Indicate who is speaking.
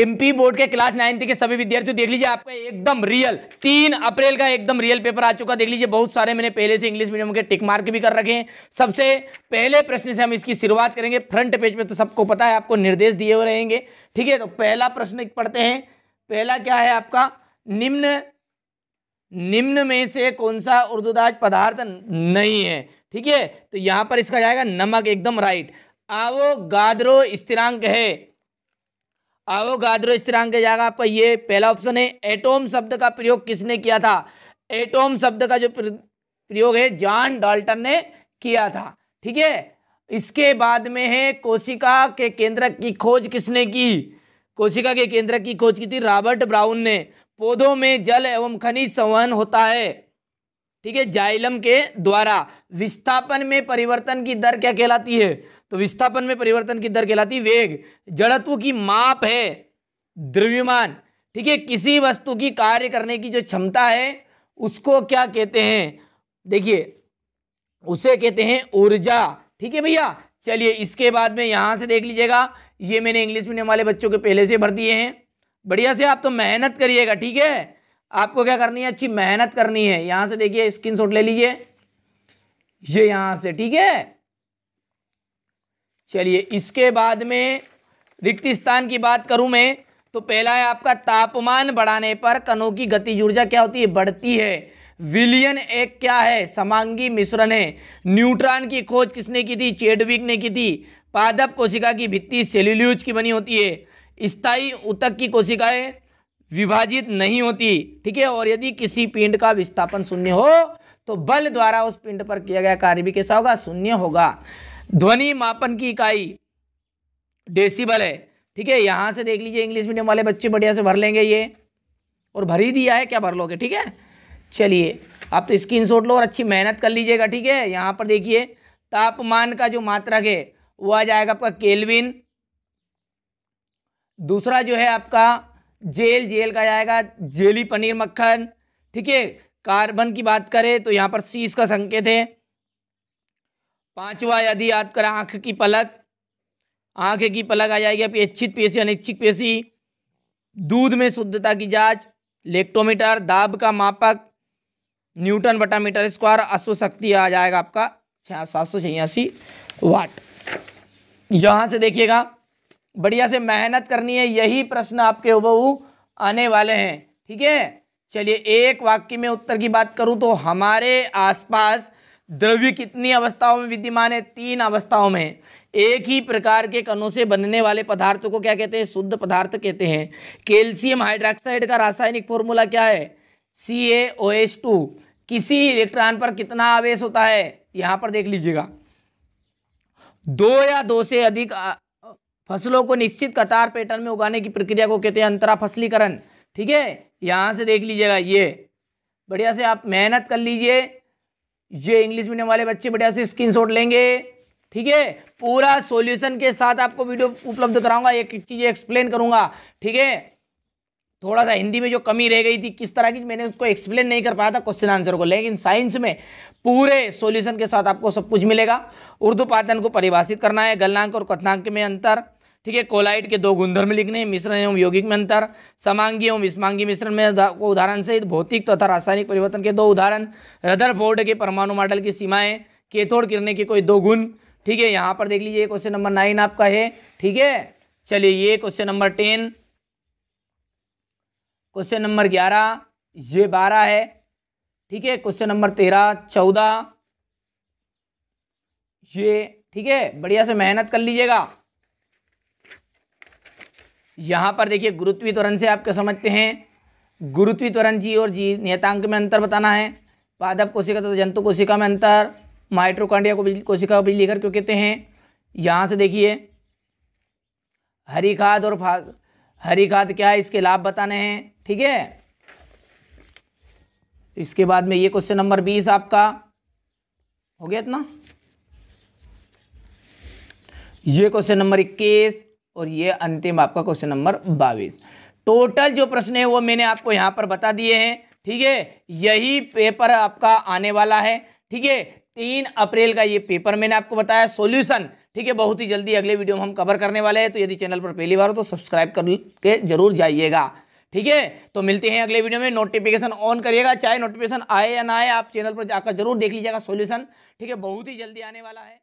Speaker 1: MP board के class ninth के सभी विद्यार्थियों देख लीजिए आपका एकदम रियल तीन अप्रैल का एकदम रियल पेपर आ चुका देख लीजिए बहुत सारे मैंने पहले से इंग्लिश मीडियम के टिक मार्क भी कर रखे हैं सबसे पहले प्रश्न से हम इसकी शुरुआत करेंगे फ्रंट पेज पे तो सबको पता है आपको निर्देश दिए हुए रहेंगे ठीक है तो पहला प्रश्न पढ़ते हैं पहला क्या है आपका निम्न निम्न में से कौन सा उर्दूदाज पदार्थ नहीं है ठीक है तो यहाँ पर इसका जाएगा नमक एकदम राइट आवो गादरो स्थिरांक है अवोगाद्रो स्थिरांक की जगह आपका ये पहला ऑप्शन है एटोम शब्द का प्रयोग किसने किया था एटोम शब्द का जो प्रयोग है जॉन डाल्टन ने किया था ठीक है इसके बाद में है कोशिका के केंद्रक की खोज किसने की कोशिका के केंद्रक की खोज की थी रॉबर्ट ब्राउन ने पौधों में जल एवं खनिज संवहन होता है ठीक है जाइलम के द्वारा विस्थापन में परिवर्तन की दर क्या कहलाती है तो विस्थापन में परिवर्तन की दर कहलाती है वेग जड़त्व की माप है द्रव्यमान ठीक है किसी वस्तु की कार्य करने की जो क्षमता है उसको क्या कहते हैं देखिए उसे कहते हैं ऊर्जा ठीक है भैया चलिए इसके बाद में यहाँ से देख लीजिएगा ये मैंने इंग्लिश मीडियम वाले बच्चों के पहले से भर दिए हैं बढ़िया से आप तो मेहनत करिएगा ठीक है आपको क्या करनी है अच्छी मेहनत करनी है यहां से देखिए स्क्रीन शॉट ले लीजिए ये यहां से ठीक है चलिए इसके बाद में रिक्त स्थान की बात करूं मैं तो पहला है आपका तापमान बढ़ाने पर कणों की गति ऊर्जा क्या होती है बढ़ती है विलियन एक क्या है समांगी मिश्रण है न्यूट्रॉन की खोज किसने की थी चेडविक ने की थी पादप कोशिका की भित्ति सेल्यूल्यूज की बनी होती है स्थाई उतक की कोशिकाएं विभाजित नहीं होती ठीक है और यदि किसी पिंड का विस्थापन शून्य हो तो बल द्वारा उस पिंड पर किया गया कार्य भी कैसा होगा शून्य होगा ध्वनि मापन की इकाई डेसिबल है ठीक है यहां से देख लीजिए इंग्लिश मीडियम वाले बच्चे बढ़िया से भर लेंगे ये और भर ही दिया है क्या भर लोगे ठीक है चलिए आप तो स्क्रीन लो और अच्छी मेहनत कर लीजिएगा ठीक है यहाँ पर देखिए तापमान का जो मात्रक है वो आ जाएगा आपका केल्विन दूसरा जो है आपका जेल जेल का जाएगा जेली पनीर मक्खन ठीक है कार्बन की बात करें तो यहाँ पर सी का संकेत है पांचवा यदि याद करें आँख की पलक आँख की पलक आ जाएगी आपकी इच्छित पेशी अनिच्छित पेशी दूध में शुद्धता की जांच लेक्टोमीटर दाब का मापक न्यूटन बटा मीटर स्क्वायर अश्व शक्ति आ जाएगा आपका सात सौ छियासी वाट यहाँ से देखिएगा बढ़िया से मेहनत करनी है यही प्रश्न आपके हुबहू आने वाले हैं ठीक है चलिए एक वाक्य में उत्तर की बात करूं तो हमारे आसपास द्रव्य कितनी अवस्थाओं में विद्यमान है तीन अवस्थाओं में एक ही प्रकार के कणों से बनने वाले पदार्थ को क्या कहते हैं शुद्ध पदार्थ कहते हैं कैल्शियम हाइड्रोक्साइड का रासायनिक फॉर्मूला क्या है C A O S two किसी इलेक्ट्रॉन पर कितना आवेश होता है यहां पर देख लीजिएगा दो या दो से अधिक फसलों को निश्चित कतार पैटर्न में उगाने की प्रक्रिया को कहते हैं अंतरा फसलीकरण ठीक है यहाँ से देख लीजिएगा ये बढ़िया से आप मेहनत कर लीजिए ये इंग्लिश मीडियम वाले बच्चे बढ़िया से स्क्रीन लेंगे ठीक है पूरा सॉल्यूशन के साथ आपको वीडियो उपलब्ध कराऊंगा एक चीज़ एक्सप्लेन करूंगा ठीक है थोड़ा सा हिंदी में जो कमी रह गई थी किस तरह की मैंने उसको एक्सप्लेन नहीं कर पाया था क्वेश्चन आंसर को लेकिन साइंस में पूरे सॉल्यूशन के साथ आपको सब कुछ मिलेगा उर्दू पाचन को परिभाषित करना है गलनांक और कथनांक में अंतर ठीक है कोलाइट के दो गुणधर्म लिखने हैं मिश्रण एवं यौगिक में अंतर समांगी एवं विस्मांगी मिश्रण में उदाहरण से भौतिक तथा रासायनिक परिवर्तन के दो उदाहरण रदर बोर्ड के परमाणु मॉडल की सीमाएँ केथोड़ किरने के कोई दो गुण ठीक है यहाँ पर देख लीजिए क्वेश्चन नंबर नाइन आपका है ठीक है चलिए ये question number ten question number ग्यारह ये बारह है ठीक है क्वेश्चन नंबर तेरह चौदह ये ठीक है बढ़िया से मेहनत कर लीजिएगा यहाँ पर देखिए गुरुत्वी त्वरण से आप क्या समझते हैं गुरुत्वी त्वरण जी और जी नियतांक में अंतर बताना है पादप कोशिका तथा तो जंतु कोशिका में अंतर माइट्रोकांडिया को बिजली कोशिका को बिजली घर क्यों कहते हैं यहाँ से देखिए हरी खाद और हरी खाद क्या है इसके लाभ बताने हैं ठीक है इसके बाद में ये क्वेश्चन नंबर बीस आपका हो गया इतना ये क्वेश्चन नंबर इक्कीस और ये अंतिम आपका क्वेश्चन नंबर बाईस टोटल जो प्रश्न है वो मैंने आपको यहां पर बता दिए हैं ठीक है यही पेपर आपका आने वाला है ठीक है तीन अप्रैल का ये पेपर मैंने आपको बताया सॉल्यूशन ठीक है बहुत ही जल्दी अगले वीडियो में हम कवर करने वाले हैं तो यदि चैनल पर पहली बार हो तो सब्सक्राइब करके जरूर जाइएगा ठीक है तो मिलते हैं अगले वीडियो में नोटिफिकेशन ऑन करिएगा चाहे नोटिफिकेशन आए या ना आए आप चैनल पर जाकर जरूर देख लीजिएगा सॉल्यूशन ठीक है बहुत ही जल्दी आने वाला है